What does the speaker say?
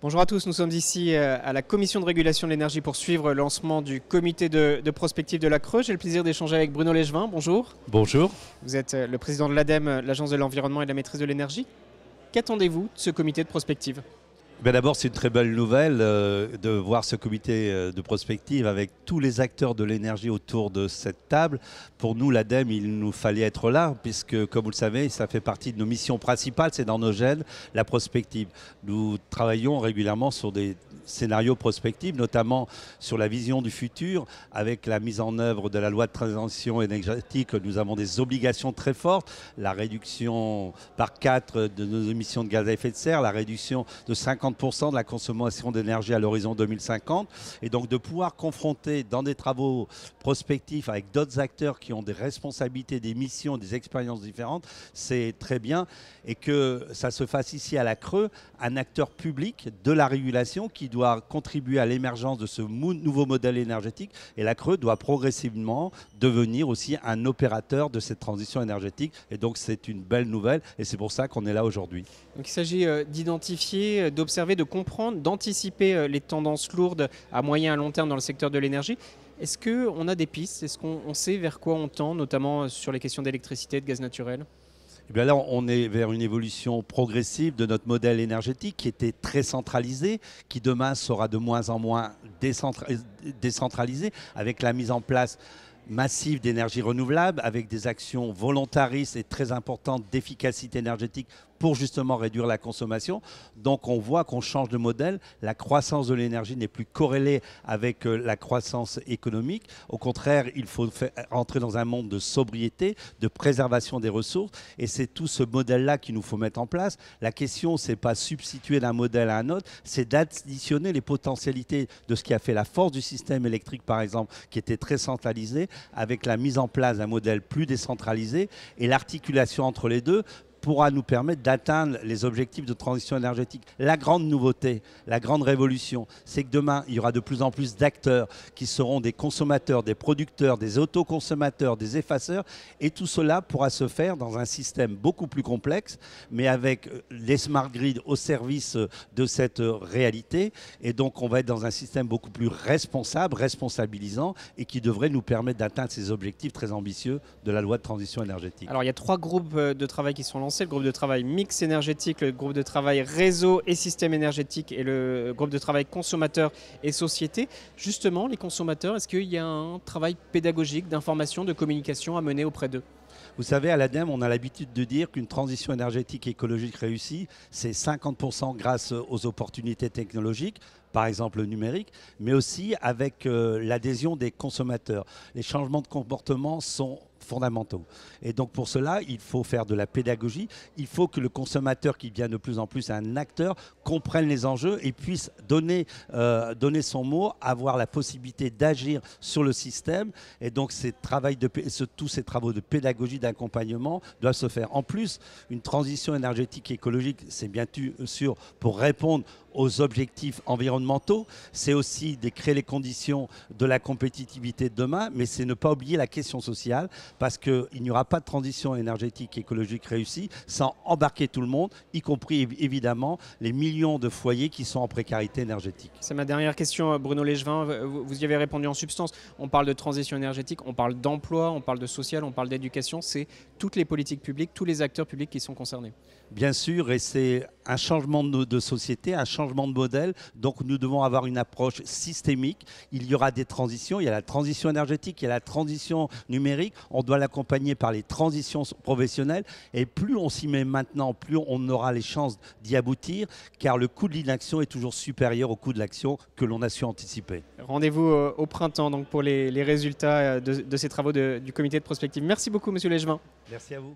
Bonjour à tous, nous sommes ici euh, à la commission de régulation de l'énergie pour suivre le lancement du comité de, prospective de la Creux. J'ai le plaisir d'échanger avec Bruno Légevin, bonjour. Bonjour. Vous êtes euh, le président de l'ADEME, l'agence de l'environnement et de la maîtrise de l'énergie. Qu'attendez-vous de ce comité de prospective ben, d'abord, c'est une très belle nouvelle euh, de voir ce comité euh, de prospective avec tous les acteurs de l'énergie autour de cette table. Pour nous, l'ADEME, il nous fallait être là, puisque, comme vous le savez, ça fait partie de nos missions principales, c'est dans nos gènes, la prospective. Nous travaillons régulièrement sur des scénarios prospectifs, notamment sur la vision du futur, avec la mise en œuvre de la loi de transition énergétique. Nous avons des obligations très fortes, la réduction par 4 de nos émissions de gaz à effet de serre, la réduction de 50 de la consommation d'énergie à l'horizon 2050. Et donc de pouvoir confronter dans des travaux prospectifs avec d'autres acteurs qui ont des responsabilités, des missions, des expériences différentes, c'est très bien. Et que ça se fasse ici à la Creux, un acteur public de la régulation qui doit contribuer à l'émergence de ce nouveau modèle énergétique. Et la Creux doit progressivement devenir aussi un opérateur de cette transition énergétique. Et donc c'est une belle nouvelle et c'est pour ça qu'on est là aujourd'hui. il s'agit euh, d'identifier, d'observer de comprendre, d'anticiper euh, les tendances lourdes à moyen à long terme dans le secteur de l'énergie. Est-ce qu'on a des pistes Est-ce qu'on sait vers quoi on tend, notamment euh, sur les questions d'électricité, de gaz naturel et eh là, on est vers une évolution progressive de notre modèle énergétique qui était très centralisé, qui demain sera de moins en moins euh, décentralisé avec la mise en place massive d'énergie renouvelables, avec des actions volontaristes et très importantes d'efficacité énergétique pour justement réduire la consommation. Donc on voit qu'on change de modèle. La croissance de l'énergie n'est plus corrélée avec euh, la croissance économique. Au contraire, il faut euh, entrer dans un monde de sobriété, de préservation des ressources. Et c'est tout ce modèle-là qu'il nous faut mettre en place. La question, c'est pas substituer d'un modèle à un autre, c'est d'additionner les potentialités de ce qui a fait la force du système électrique, par exemple, qui était très centralisé, avec la mise en place d'un modèle plus décentralisé et l'articulation entre les deux pourra nous permettre d'atteindre les objectifs de transition énergétique. La grande nouveauté, la grande révolution, c'est que demain, il y aura de plus en plus d'acteurs qui seront des consommateurs, des producteurs, des autoconsommateurs, des effaceurs, et tout cela pourra se faire dans un système beaucoup plus complexe, mais avec euh, les smart grids au service euh, de cette euh, réalité, et donc on va être dans un système beaucoup plus responsable, responsabilisant, et qui devrait nous permettre d'atteindre ces objectifs très ambitieux de la loi de transition énergétique. Alors il y a trois groupes de travail qui sont lancés le groupe de travail mix énergétique, le groupe de travail réseau et système énergétique et le groupe de travail consommateurs et société. Justement, les consommateurs, est-ce qu'il y a un travail pédagogique d'information, de communication à mener auprès d'eux vous savez, à l'ADEME, on a l'habitude de dire qu'une transition énergétique écologique réussie, c'est 50% grâce aux opportunités technologiques, par exemple le numérique, mais aussi avec euh, l'adhésion des consommateurs. Les changements de comportement sont fondamentaux. Et donc pour cela, il faut faire de la pédagogie, il faut que le consommateur qui devient de plus en plus un acteur comprenne les enjeux et puisse donner, euh, donner son mot, avoir la possibilité d'agir sur le système. Et donc ces de, tous ces travaux de pédagogie, d'accompagnement doivent se faire. En plus, une transition énergétique et écologique, c'est bien sûr pour répondre aux objectifs environnementaux, c'est aussi de créer les conditions de la compétitivité de demain, mais c'est ne pas oublier la question sociale, parce qu'il n'y aura pas de transition énergétique écologique réussie sans embarquer tout le monde, y compris évidemment les millions de foyers qui sont en précarité énergétique. C'est ma dernière question, euh, Bruno Légevin. Vous y avez répondu en substance. On parle de transition énergétique, on parle d'emploi, on parle de social, on parle d'éducation. C'est toutes les politiques publiques, tous les acteurs publics qui sont concernés. Bien sûr, et c'est un changement de société, un changement de modèle, donc nous devons avoir une approche systémique. Il y aura des transitions, il y a la transition énergétique, il y a la transition numérique, on doit l'accompagner par les transitions professionnelles, et plus on s'y met maintenant, plus on aura les chances d'y aboutir, car le coût de l'inaction est toujours supérieur au coût de l'action que l'on a su anticiper. Rendez-vous euh, au printemps donc pour les, résultats euh, de, ces travaux du comité de prospective. Merci beaucoup, Monsieur Légevin. Merci à vous.